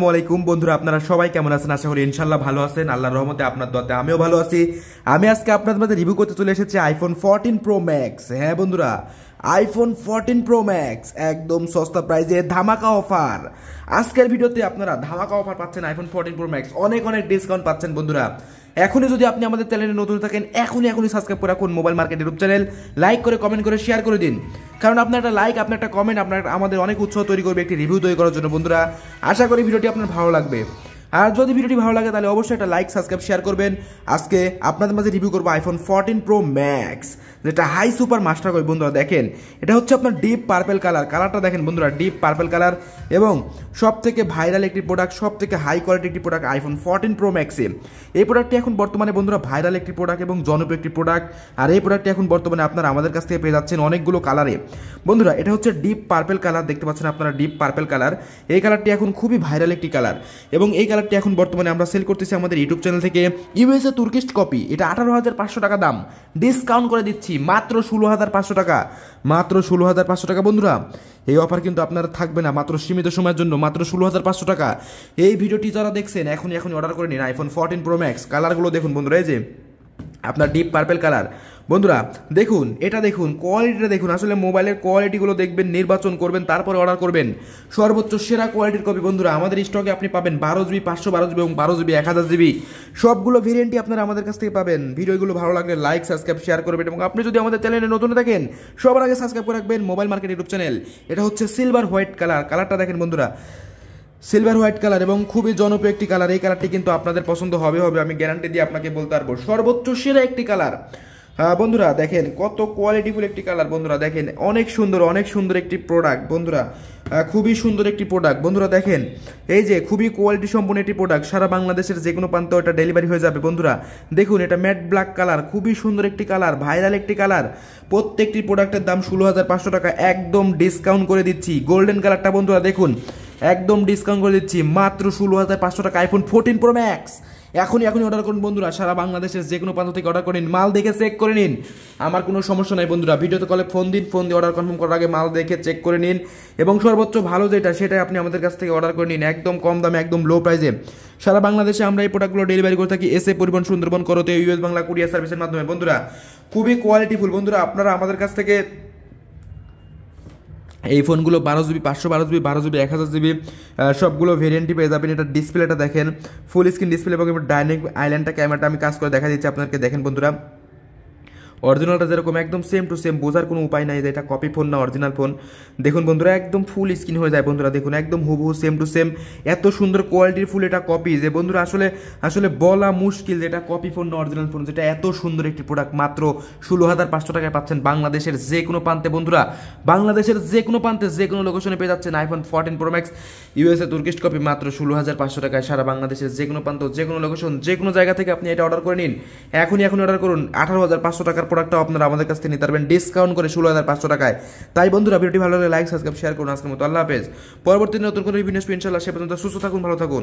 আসসালামাইকুম বন্ধুরা আপনারা সবাই কেমন আছেন আশা করি ইনশাল্লাহ ভালো আছেন আল্লাহ রহমতে আপনার দতে আমিও ভালো আছি আমি আজকে আপনাদের মধ্যে রিভিউ করতে চলে এসেছি আইফোন ফোরটিন প্রো ম্যাক্স হ্যাঁ বন্ধুরা আইফোন ফোরটিন প্রো ম্যাক্স একদম সস্তা প্রাইজে ধামাকা অফার আজকের ভিডিওতে আপনারা ধামাকা অফার পাচ্ছেন আইফোন ফোরটিন প্রো ম্যাক্স অনেক অনেক ডিসকাউন্ট পাচ্ছেন বন্ধুরা এখনই যদি আপনি আমাদের চ্যানেলে নতুন থাকেন এখনই এখনই সাবস্ক্রাইব করে রাখুন mobile market YouTube channel like করে কমেন্ট করে শেয়ার করে দিন কারণ আপনার একটা লাইক আপনার একটা কমেন্ট আপনার আমাদের অনেক উৎসাহ তৈরি করবে একটি রিভিউ তৈরি করার জন্য বন্ধুরা আশা করি ভিডিওটি আপনার ভালো লাগবে আর যদি ভিডিওটি ভালো লাগে তাহলে অবশ্যই একটা লাইক সাবস্ক্রাইব শেয়ার করবেন আজকে আপনাদের মাঝে রিভিউ করবো আইফোন ফোরটিন প্রো ম্যাক্স যেটা হাই সুপার মাস্টার কই বন্ধুরা দেখেন এটা হচ্ছে আপনার ডিপ পার্পেল কালার কালারটা দেখেন বন্ধুরা ডিপ পার্পেল কালার এবং সব থেকে ভাইরাল একটি প্রোডাক্ট সব থেকে হাই কোয়ালিটি একটি প্রোডাক্ট আইফোন ফোরটিন প্রো ম্যাক্সে এই প্রোডাক্টটি এখন বর্তমানে বন্ধুরা ভাইরাল একটি প্রোডাক্ট এবং জনপ্রিয় একটি প্রোডাক্ট আর এই প্রোডাক্টটি এখন বর্তমানে আপনারা আমাদের কাছ থেকে পেয়ে যাচ্ছেন অনেকগুলো কালারে বন্ধুরা এটা হচ্ছে ডিপ পার্পেল কালার দেখতে পাচ্ছেন আপনারা ডিপ পার্পেল কালার এই কালারটি এখন খুবই ভাইরাল একটি কালার এবং এই কালার কালারটি এখন বর্তমানে আমরা সেল করতেছি আমাদের ইউটিউব চ্যানেল থেকে ইউএসএ তুর্কিস্ট কপি এটা আঠারো হাজার পাঁচশো টাকা দাম ডিসকাউন্ট করে দিচ্ছি মাত্র ষোলো হাজার পাঁচশো টাকা মাত্র ষোলো হাজার পাঁচশো টাকা বন্ধুরা এই অফার কিন্তু আপনারা থাকবে না মাত্র সীমিত সময়ের জন্য মাত্র ষোলো হাজার পাঁচশো টাকা এই ভিডিওটি যারা দেখছেন এখন এখন অর্ডার করে নিন আইফোন ফোরটিন প্রো ম্যাক্স কালারগুলো দেখুন বন্ধুরা এই যে আপনার ডিপ পার্পেল কালার বন্ধুরা দেখুন এটা দেখুন কোয়ালিটিটা দেখুন আসলে মোবাইলের কোয়ালিটিগুলো দেখবেন নির্বাচন করবেন তারপরে অর্ডার করবেন সর্বোচ্চ সেরা কোয়ালিটির কপি বন্ধুরা আমাদের স্টকে আপনি পাবেন বারো জিবি পাঁচশো বারো জিবি এবং বারো জিবি এক হাজার জিবি সবগুলো ভেরিয়েন্টই আপনারা আমাদের কাছ থেকে পাবেন ভিডিওগুলো ভালো লাগলে লাইক সাবস্ক্রাইব শেয়ার করবেন এবং আপনি যদি আমাদের চ্যানেলে নতুন থাকেন সবার আগে সাবস্ক্রাইব করে রাখবেন মোবাইল মার্কেট ইউটিউব চ্যানেল এটা হচ্ছে সিলভার হোয়াইট কালার কালারটা দেখেন বন্ধুরা সিলভার হোয়াইট কালার এবং খুবই জনপ্রিয় একটি কালার এই কালারটি কিন্তু আপনাদের পছন্দ হবে হবে আমি গ্যারান্টি দিয়ে আপনাকে বলতে পারবো সর্বোচ্চ সেরা একটি কালার হ্যাঁ, বন্ধুরা দেখেন কত কোয়ালিটিফুল একটি কালার বন্ধুরা দেখেন অনেক সুন্দর অনেক সুন্দর একটি প্রোডাক্ট বন্ধুরা হ্যাঁ, খুবই সুন্দর একটি প্রোডাক্ট বন্ধুরা দেখেন এই যে খুবই কোয়ালিটি সম্পূর্ণ একটি প্রোডাক্ট সারা বাংলাদেশের যে কোনো প্রান্ত এটা ডেলিভারি হয়ে যাবে বন্ধুরা দেখুন এটা ম্যাট ব্ল্যাক কালার খুবই সুন্দর একটি কালার ভাইরাল একটি কালার প্রত্যেকটি প্রোডাক্টের দাম ষোলো হাজার পাঁচশো টাকা একদম ডিসকাউন্ট করে দিচ্ছি গোল্ডেন কালারটা বন্ধুরা দেখুন একদম ডিসকাউন্ট করে দিচ্ছি মাত্র ষোলো হাজার পাঁচশো টাকা আইফোন ফোরটিন প্রো ম্যাক্স এখনই এখনই অর্ডার করুন বন্ধুরা সারা বাংলাদেশের যে কোনো প্রান্ত থেকে অর্ডার করে নিন মাল দেখে চেক করে নিন আমার কোনো সমস্যা নাই বন্ধুরা ভিডিওতে কলে ফোন দিন ফোন দিয়ে অর্ডার কনফার্ম করার আগে মাল দেখে চেক করে নিন এবং সর্বোচ্চ ভালো যেটা সেটাই আপনি আমাদের কাছ থেকে অর্ডার করে নিন একদম কম দামে একদম লো প্রাইসে সারা বাংলাদেশে আমরা এই প্রোডাক্টগুলো ডেলিভারি করে থাকি এসে পরিবহন সুন্দরবন করতে ইউএস বাংলা কুরিয়ার সার্ভিসের মাধ্যমে বন্ধুরা খুবই কোয়ালিটিফুল বন্ধুরা আপনারা আমাদের কাছ থেকে এই ফোনগুলো বারো জিবি পাঁচশো বারো জিবি বারো জিবি এক হাজার জিবি সবগুলো ভেরিয়েন্টই পেয়ে যাবেন এটা ডিসপ্লেটা দেখেন ফুল স্ক্রিন ডিসপ্লে এবং ডাইনিং আইল্যান্ডটা ক্যামেরাটা আমি কাজ করে দেখা দিচ্ছি আপনাদেরকে দেখেন বন্ধুরা অরিজিনালটা যেরকম একদম সেম টু সেম বোঝার কোনো উপায় নাই যে এটা কপি ফোন না অরিজিনাল ফোন দেখুন বন্ধুরা একদম ফুল স্ক্রিন হয়ে যায় বন্ধুরা দেখুন একদম হুবহু সেম টু সেম এত সুন্দর কোয়ালিটির ফুল এটা কপি যে বন্ধুরা আসলে আসলে বলা মুশকিল যে এটা কপি ফোন না অরিজিনাল ফোন যেটা এত সুন্দর একটি প্রোডাক্ট মাত্র ষোলো হাজার পাঁচশো টাকায় পাচ্ছেন বাংলাদেশের যে কোনো প্রান্তে বন্ধুরা বাংলাদেশের যে কোনো প্রান্তে যে কোনো লোকেশনে পেয়ে যাচ্ছেন iPhone fourteen pro max USA তুর্কিস্ট কপি মাত্র ষোলো হাজার পাঁচশো টাকায় সারা বাংলাদেশের যে কোনো প্রান্ত যে কোনো লোকেশন যে কোনো জায়গা থেকে আপনি এটা অর্ডার করে নিন এখনই এখন অর্ডার করুন আঠারো হাজার পাঁচশো টাকার প্রোডাক্টটাও আপনারা আমাদের কাছ থেকে নিতে পারবেন ডিসকাউন্ট করে ষোলো হাজার পাঁচশো টাকায় তাই বন্ধুরা ভিডিওটি ভালো লাগলে লাইক সাবস্ক্রাইব শেয়ার করুন আজকের মতো আল্লাহ হাফেজ পরবর্তী নতুন কোনো ভিডিও ইনশাল্লাহ সে পর্যন্ত সুস্থ থাকুন ভালো থাকুন